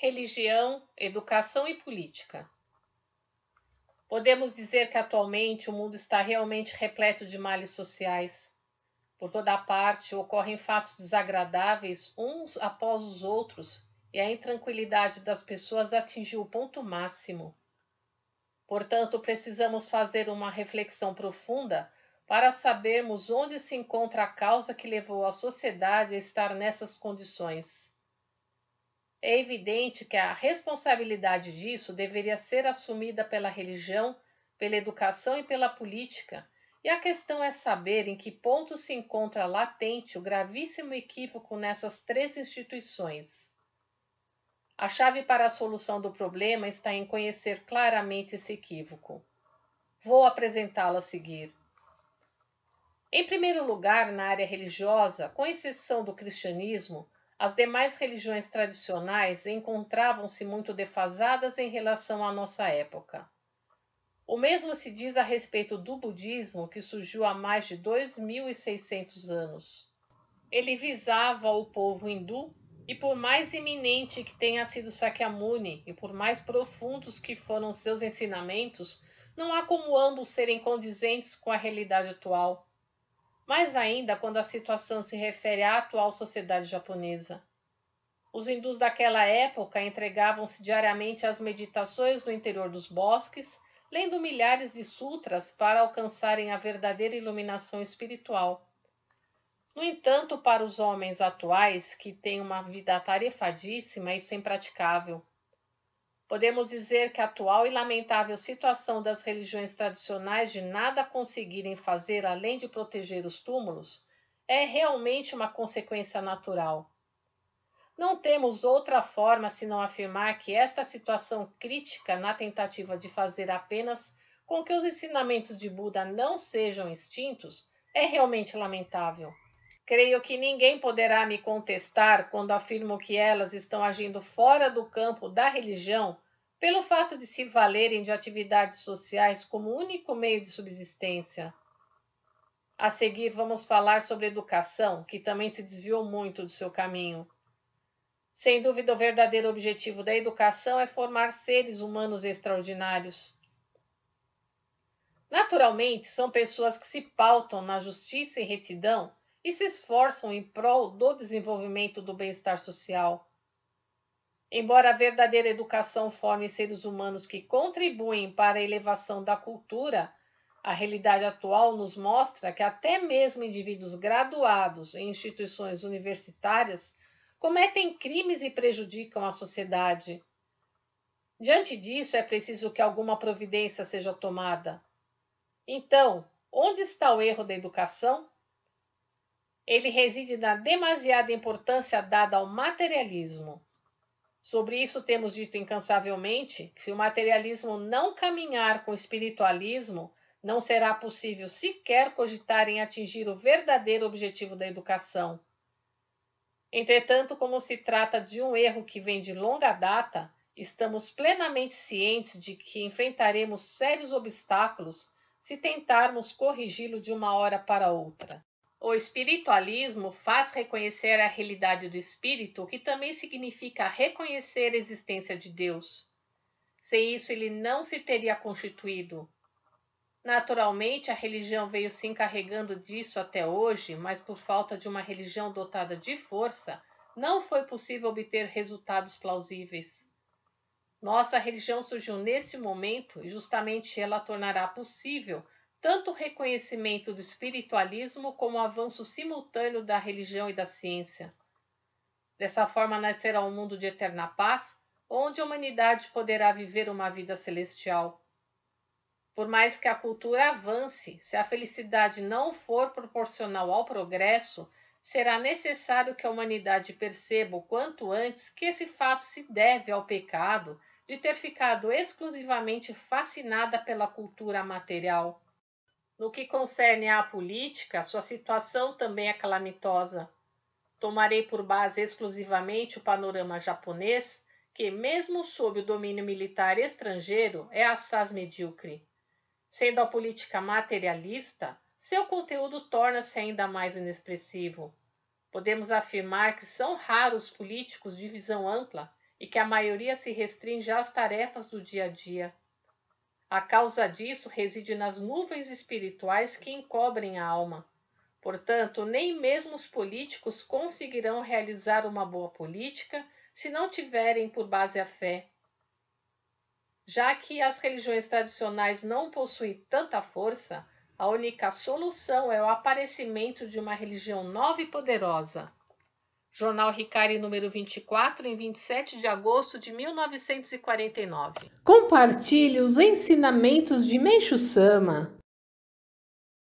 religião, educação e política. Podemos dizer que atualmente o mundo está realmente repleto de males sociais. Por toda a parte ocorrem fatos desagradáveis uns após os outros e a intranquilidade das pessoas atingiu o ponto máximo. Portanto, precisamos fazer uma reflexão profunda para sabermos onde se encontra a causa que levou a sociedade a estar nessas condições. É evidente que a responsabilidade disso deveria ser assumida pela religião, pela educação e pela política, e a questão é saber em que ponto se encontra latente o gravíssimo equívoco nessas três instituições. A chave para a solução do problema está em conhecer claramente esse equívoco. Vou apresentá-lo a seguir. Em primeiro lugar, na área religiosa, com exceção do cristianismo, as demais religiões tradicionais encontravam-se muito defasadas em relação à nossa época. O mesmo se diz a respeito do budismo, que surgiu há mais de 2.600 anos. Ele visava o povo hindu e, por mais eminente que tenha sido Sakyamuni e por mais profundos que foram seus ensinamentos, não há como ambos serem condizentes com a realidade atual mais ainda quando a situação se refere à atual sociedade japonesa. Os hindus daquela época entregavam-se diariamente às meditações no interior dos bosques, lendo milhares de sutras para alcançarem a verdadeira iluminação espiritual. No entanto, para os homens atuais, que têm uma vida tarefadíssima, isso é impraticável. Podemos dizer que a atual e lamentável situação das religiões tradicionais de nada conseguirem fazer além de proteger os túmulos é realmente uma consequência natural. Não temos outra forma senão afirmar que esta situação crítica na tentativa de fazer apenas com que os ensinamentos de Buda não sejam extintos é realmente lamentável. Creio que ninguém poderá me contestar quando afirmo que elas estão agindo fora do campo da religião pelo fato de se valerem de atividades sociais como único meio de subsistência. A seguir, vamos falar sobre educação, que também se desviou muito do seu caminho. Sem dúvida, o verdadeiro objetivo da educação é formar seres humanos extraordinários. Naturalmente, são pessoas que se pautam na justiça e retidão e se esforçam em prol do desenvolvimento do bem-estar social. Embora a verdadeira educação forme seres humanos que contribuem para a elevação da cultura, a realidade atual nos mostra que até mesmo indivíduos graduados em instituições universitárias cometem crimes e prejudicam a sociedade. Diante disso, é preciso que alguma providência seja tomada. Então, onde está o erro da educação? Ele reside na demasiada importância dada ao materialismo. Sobre isso temos dito incansavelmente que se o materialismo não caminhar com o espiritualismo, não será possível sequer cogitar em atingir o verdadeiro objetivo da educação. Entretanto, como se trata de um erro que vem de longa data, estamos plenamente cientes de que enfrentaremos sérios obstáculos se tentarmos corrigi-lo de uma hora para outra. O espiritualismo faz reconhecer a realidade do espírito, que também significa reconhecer a existência de Deus. Sem isso, ele não se teria constituído. Naturalmente, a religião veio se encarregando disso até hoje, mas por falta de uma religião dotada de força, não foi possível obter resultados plausíveis. Nossa religião surgiu nesse momento e justamente ela tornará possível tanto o reconhecimento do espiritualismo como o avanço simultâneo da religião e da ciência. Dessa forma nascerá um mundo de eterna paz, onde a humanidade poderá viver uma vida celestial. Por mais que a cultura avance, se a felicidade não for proporcional ao progresso, será necessário que a humanidade perceba o quanto antes que esse fato se deve ao pecado de ter ficado exclusivamente fascinada pela cultura material. No que concerne à política, sua situação também é calamitosa. Tomarei por base exclusivamente o panorama japonês, que, mesmo sob o domínio militar estrangeiro, é assaz medíocre. Sendo a política materialista, seu conteúdo torna-se ainda mais inexpressivo. Podemos afirmar que são raros políticos de visão ampla e que a maioria se restringe às tarefas do dia a dia. A causa disso reside nas nuvens espirituais que encobrem a alma. Portanto, nem mesmo os políticos conseguirão realizar uma boa política se não tiverem por base a fé. Já que as religiões tradicionais não possuem tanta força, a única solução é o aparecimento de uma religião nova e poderosa, Jornal Ricari número 24, em 27 de agosto de 1949. Compartilhe os ensinamentos de Meixo Sama.